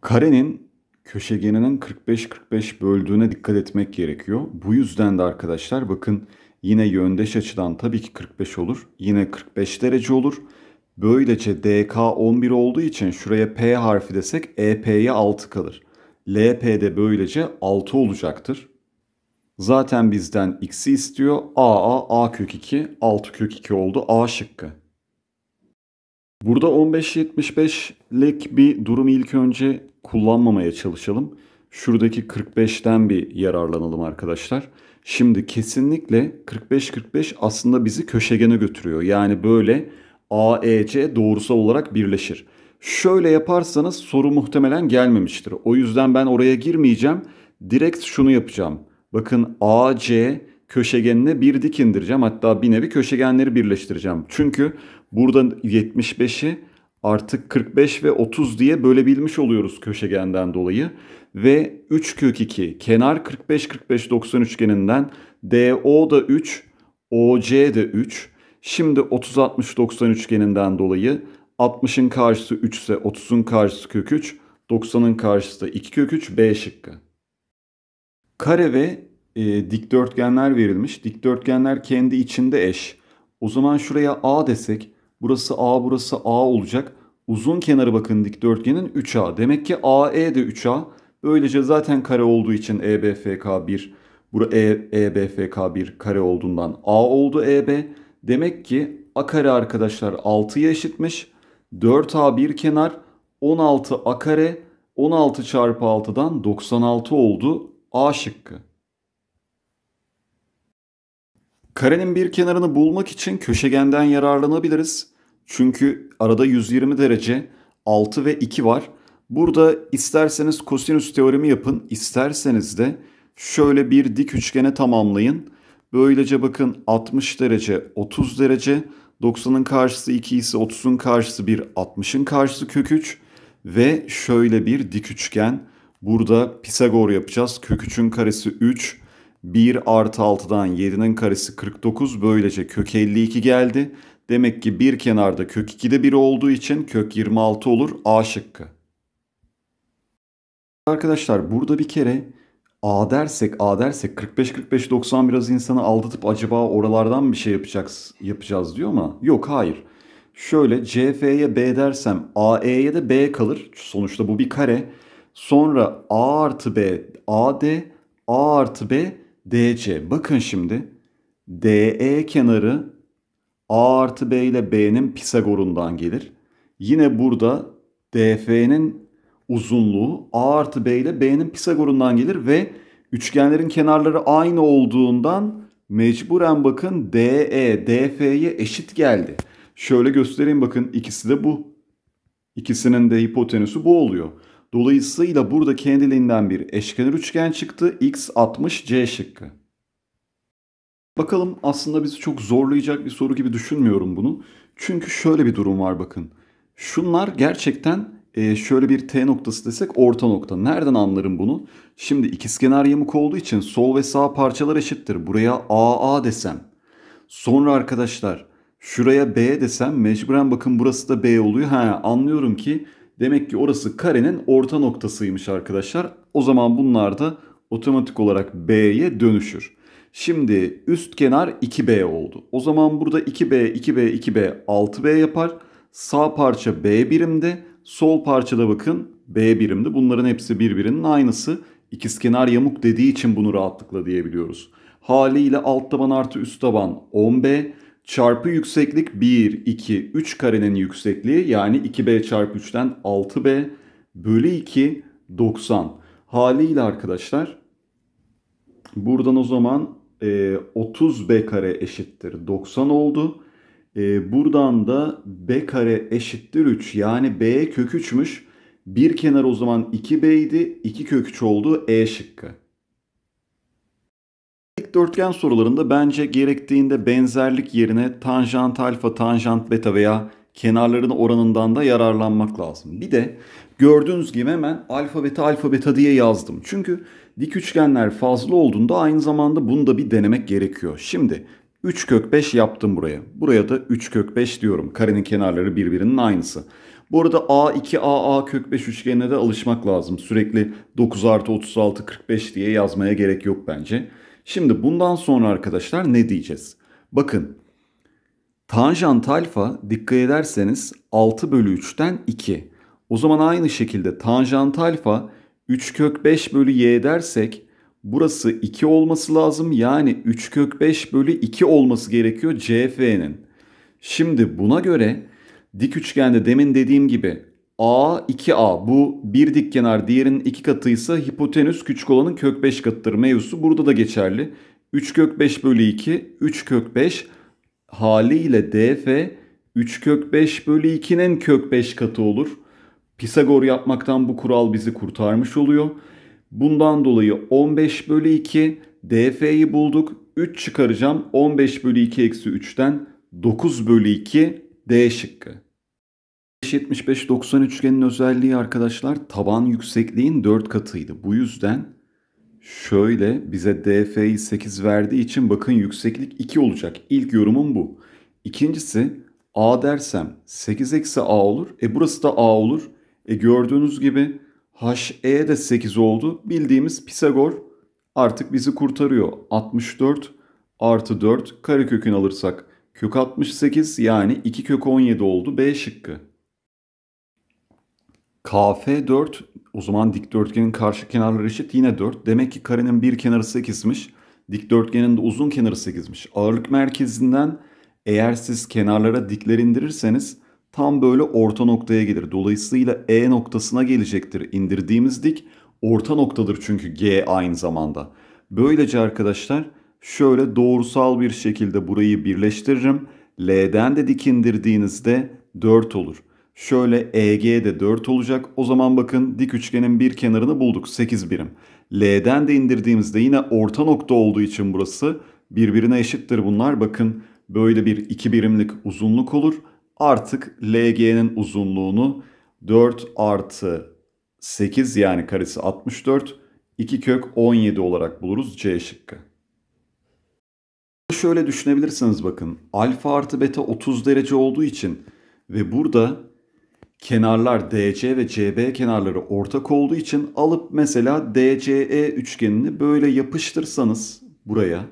Karenin köşegeninin 45-45 böldüğüne dikkat etmek gerekiyor. Bu yüzden de arkadaşlar bakın yine yöndeş açıdan tabii ki 45 olur. Yine 45 derece olur. Böylece DK 11 olduğu için şuraya P harfi desek EP'ye 6 kalır. LP'de böylece 6 olacaktır. Zaten bizden x'i istiyor. AA A kök 2, 6 kök 2 oldu. A şıkkı. Burada 15.75'lik bir durumu ilk önce kullanmamaya çalışalım. Şuradaki 45'ten bir yararlanalım arkadaşlar. Şimdi kesinlikle 45-45 aslında bizi köşegene götürüyor. Yani böyle AEC doğrusal olarak birleşir. Şöyle yaparsanız soru muhtemelen gelmemiştir. O yüzden ben oraya girmeyeceğim. Direkt şunu yapacağım. Bakın AC köşegenine bir dik indireceğim. Hatta bir nevi köşegenleri birleştireceğim. Çünkü Burada 75'i artık 45 ve 30 diye bölebilmiş oluyoruz köşegenden dolayı. Ve 3 kök 2 kenar 45 45 90 üçgeninden DO da 3, OC de 3. Şimdi 30 60 90 üçgeninden dolayı 60'ın karşısı 3 ise 30'un karşısı kök 3, 90'ın karşısı da 2 kök 3 B şıkkı. Kare ve e, dikdörtgenler verilmiş. Dikdörtgenler kendi içinde eş. O zaman şuraya A desek Burası A burası A olacak. Uzun kenarı bakın dikdörtgenin 3A. Demek ki AE de 3A. Böylece zaten kare olduğu için EBFK 1. Bura e, EBFK 1 kare olduğundan A oldu EB. Demek ki A kare arkadaşlar 6'ya eşitmiş. 4A bir kenar 16 A kare 16 çarpı 6'dan 96 oldu A şıkkı. Karenin bir kenarını bulmak için köşegenden yararlanabiliriz. Çünkü arada 120 derece 6 ve 2 var. Burada isterseniz kosinüs teoremi yapın, isterseniz de şöyle bir dik üçgene tamamlayın. Böylece bakın 60 derece 30 derece 90'ın karşısı 2 ise 30'un karşısı 1 60'ın karşısı kök 3 ve şöyle bir dik üçgen burada Pisagor yapacağız. Kök 3'ün karesi 3 1 artı 6'dan 7'nin karesi 49 böylece kök 52 geldi. Demek ki bir kenarda kök 2'de 1 olduğu için kök 26 olur A şıkkı. Arkadaşlar burada bir kere A dersek A dersek 45 45 90 biraz insanı aldatıp acaba oralardan bir şey yapacağız yapacağız diyor ama yok hayır. Şöyle CF'ye B dersem AE'ye de B kalır. Sonuçta bu bir kare. Sonra A artı B AD A artı B DC. Bakın şimdi DE kenarı A artı B ile B'nin Pisagor'undan gelir. Yine burada DF'nin uzunluğu A artı B ile B'nin Pisagor'undan gelir ve üçgenlerin kenarları aynı olduğundan mecburen bakın DE, DF'ye eşit geldi. Şöyle göstereyim bakın ikisi de bu. İkisinin de hipotenüsü bu oluyor. Dolayısıyla burada kendiliğinden bir eşkenar üçgen çıktı. X 60 C şıkkı. Bakalım aslında bizi çok zorlayacak bir soru gibi düşünmüyorum bunu. Çünkü şöyle bir durum var bakın. Şunlar gerçekten e, şöyle bir T noktası desek orta nokta. Nereden anlarım bunu? Şimdi ikizkenar yamuk olduğu için sol ve sağ parçalar eşittir. Buraya AA desem. Sonra arkadaşlar şuraya B desem mecburen bakın burası da B oluyor. Ha anlıyorum ki demek ki orası karenin orta noktasıymış arkadaşlar. O zaman bunlar da otomatik olarak B'ye dönüşür. Şimdi üst kenar 2B oldu. O zaman burada 2B, 2B, 2B 6B yapar. Sağ parça B birimde, sol parçada bakın B birimde. Bunların hepsi birbirinin aynısı. İkizkenar yamuk dediği için bunu rahatlıkla diyebiliyoruz. Haliyle alt taban artı üst taban 10B çarpı yükseklik 1, 2, 3 karenin yüksekliği yani 2B çarpı 3'ten 6B bölü 2 90. Haliyle arkadaşlar buradan o zaman e, 30 b kare eşittir 90 oldu. E, buradan da b kare eşittir 3 yani b kök 3'müş. Bir kenar o zaman 2b idi 2 kök 3 oldu e şıkkı. Dikdörtgen sorularında bence gerektiğinde benzerlik yerine tanjant alfa, tanjant beta veya kenarların oranından da yararlanmak lazım. Bir de gördüğünüz gibi hemen alfa beta alfa beta diye yazdım. Çünkü Dik üçgenler fazla olduğunda aynı zamanda bunu da bir denemek gerekiyor. Şimdi 3 kök 5 yaptım buraya. Buraya da 3 kök 5 diyorum. Karenin kenarları birbirinin aynısı. Bu arada A2AA kök 5 üçgenine de alışmak lazım. Sürekli 9 artı 36 45 diye yazmaya gerek yok bence. Şimdi bundan sonra arkadaşlar ne diyeceğiz? Bakın tanjant alfa dikkat ederseniz 6 bölü 3'ten 2. O zaman aynı şekilde tanjant alfa 3 kök 5 bölü y dersek burası 2 olması lazım. Yani 3 kök 5 bölü 2 olması gerekiyor CF'nin. Şimdi buna göre dik üçgende demin dediğim gibi A 2A bu bir dik kenar diğerinin iki katıysa hipotenüs küçük olanın kök 5 katıdır mevzusu burada da geçerli. 3 kök 5 bölü 2 3 kök 5 haliyle DF 3 kök 5 bölü 2'nin kök 5 katı olur. Pisagor yapmaktan bu kural bizi kurtarmış oluyor. Bundan dolayı 15 bölü 2 df'yi bulduk. 3 çıkaracağım. 15 bölü 2 eksi 3'ten 9 bölü 2 d şıkkı. 75-90 üçgenin özelliği arkadaşlar taban yüksekliğin 4 katıydı. Bu yüzden şöyle bize df'yi 8 verdiği için bakın yükseklik 2 olacak. İlk yorumum bu. İkincisi a dersem 8 eksi a olur. E burası da a olur. E gördüğünüz gibi HE de 8 oldu. Bildiğimiz Pisagor artık bizi kurtarıyor. 64 artı 4 karekökünü alırsak kök 68 yani 2 kök 17 oldu B şıkkı. KF 4 o zaman dikdörtgenin karşı kenarları eşit yine 4. Demek ki karenin bir kenarı 8'miş. Dikdörtgenin de uzun kenarı 8'miş. Ağırlık merkezinden eğer siz kenarlara dikler indirirseniz tam böyle orta noktaya gelir. Dolayısıyla E noktasına gelecektir indirdiğimiz dik. Orta noktadır çünkü G aynı zamanda. Böylece arkadaşlar şöyle doğrusal bir şekilde burayı birleştiririm. L'den de dik indirdiğinizde 4 olur. Şöyle EG de 4 olacak. O zaman bakın dik üçgenin bir kenarını bulduk 8 birim. L'den de indirdiğimizde yine orta nokta olduğu için burası birbirine eşittir bunlar. Bakın böyle bir 2 birimlik uzunluk olur artık LG'nin uzunluğunu 4 artı 8 yani karesi 64 2 kök 17 olarak buluruz C şıkkı. Şöyle düşünebilirsiniz bakın. Alfa artı beta 30 derece olduğu için ve burada kenarlar DC ve CB kenarları ortak olduğu için alıp mesela DCE üçgenini böyle yapıştırsanız buraya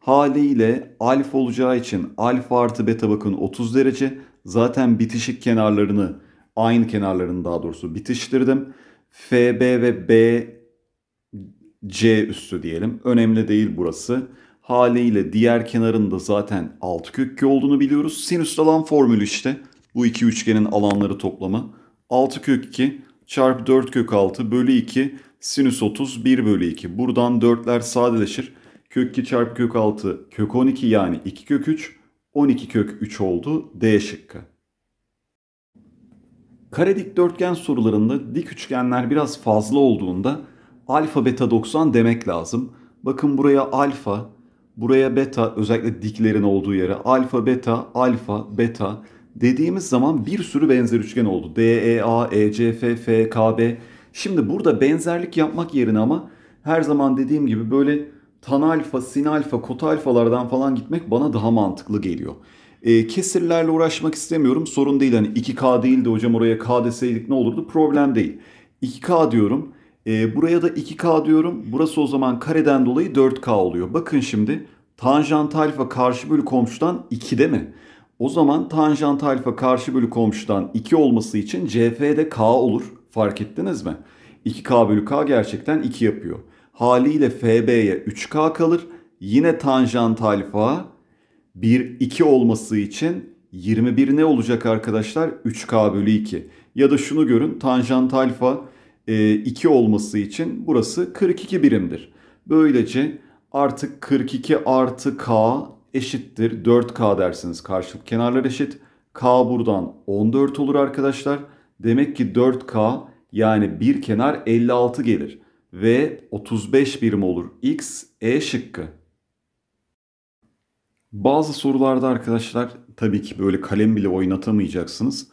haliyle alfa olacağı için alfa artı beta bakın 30 derece. Zaten bitişik kenarlarını aynı kenarlarını daha doğrusu bitiştirdim. FB ve BC üstü diyelim. Önemli değil burası. Haliyle diğer kenarında zaten alt kökü olduğunu biliyoruz. Sinüs alan formülü işte. Bu iki üçgenin alanları toplamı. 6 kök 2 çarpı 4 kök 6 bölü 2 sinüs 30 1 bölü 2. Buradan 4'ler sadeleşir. Kök 2 çarpı kök 6 kök 12 yani 2 kök 3 12 kök 3 oldu D şıkkı. Kare dikdörtgen sorularında dik üçgenler biraz fazla olduğunda alfa beta 90 demek lazım. Bakın buraya alfa, buraya beta özellikle diklerin olduğu yere alfa beta alfa beta dediğimiz zaman bir sürü benzer üçgen oldu. DEA, ECF, FKB. Şimdi burada benzerlik yapmak yerine ama her zaman dediğim gibi böyle tan alfa, sin alfa, kota alfalardan falan gitmek bana daha mantıklı geliyor. E, kesirlerle uğraşmak istemiyorum. Sorun değil. Hani 2K değil de hocam oraya K deseydik ne olurdu? Problem değil. 2K diyorum. E, buraya da 2K diyorum. Burası o zaman kareden dolayı 4K oluyor. Bakın şimdi tanjant alfa karşı bölü komşudan 2'de mi? O zaman tanjant alfa karşı bölü komşudan 2 olması için CF'de K olur. Fark ettiniz mi? 2K bölü K gerçekten 2 yapıyor haliyle FB'ye 3K kalır. Yine tanjant alfa 1 2 olması için 21 ne olacak arkadaşlar? 3K bölü 2. Ya da şunu görün tanjant alfa 2 e, olması için burası 42 birimdir. Böylece artık 42 artı K eşittir 4K dersiniz. Karşılık kenarlar eşit. K buradan 14 olur arkadaşlar. Demek ki 4K yani bir kenar 56 gelir ve 35 birim olur. X E şıkkı. Bazı sorularda arkadaşlar tabii ki böyle kalem bile oynatamayacaksınız.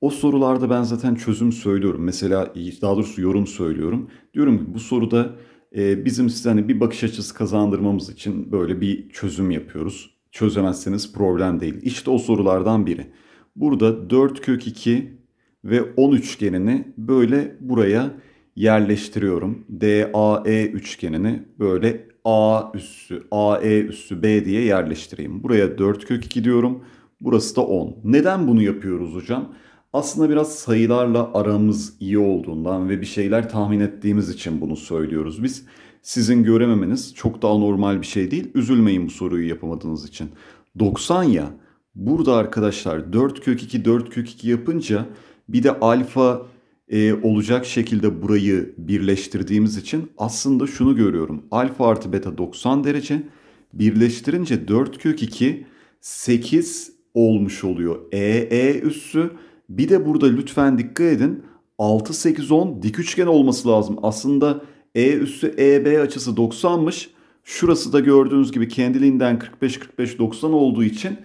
O sorularda ben zaten çözüm söylüyorum. Mesela daha doğrusu yorum söylüyorum. Diyorum ki bu soruda e, bizim size hani bir bakış açısı kazandırmamız için böyle bir çözüm yapıyoruz. Çözemezseniz problem değil. İşte o sorulardan biri. Burada 4 kök 2 ve 10 üçgenini böyle buraya yerleştiriyorum. DAE üçgenini böyle A üssü, AE üssü B diye yerleştireyim. Buraya 4 kök 2 diyorum. Burası da 10. Neden bunu yapıyoruz hocam? Aslında biraz sayılarla aramız iyi olduğundan ve bir şeyler tahmin ettiğimiz için bunu söylüyoruz biz. Sizin görememeniz çok daha normal bir şey değil. Üzülmeyin bu soruyu yapamadığınız için. 90 ya. Burada arkadaşlar 4 kök 2 4 kök 2 yapınca bir de alfa e, olacak şekilde burayı birleştirdiğimiz için aslında şunu görüyorum. Alfa artı beta 90 derece birleştirince 4 kök 2 8 olmuş oluyor. E, E üssü bir de burada lütfen dikkat edin 6 8 10 dik üçgen olması lazım. Aslında E üssü EB açısı 90'mış. Şurası da gördüğünüz gibi kendiliğinden 45 45 90 olduğu için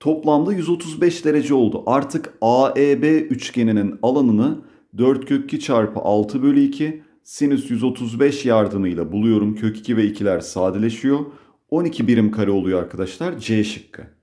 toplamda 135 derece oldu. Artık AEB üçgeninin alanını 4 kök 2 çarpı 6 bölü 2 sinüs 135 yardımıyla buluyorum. Kök 2 ve 2'ler sadeleşiyor. 12 birim kare oluyor arkadaşlar C şıkkı.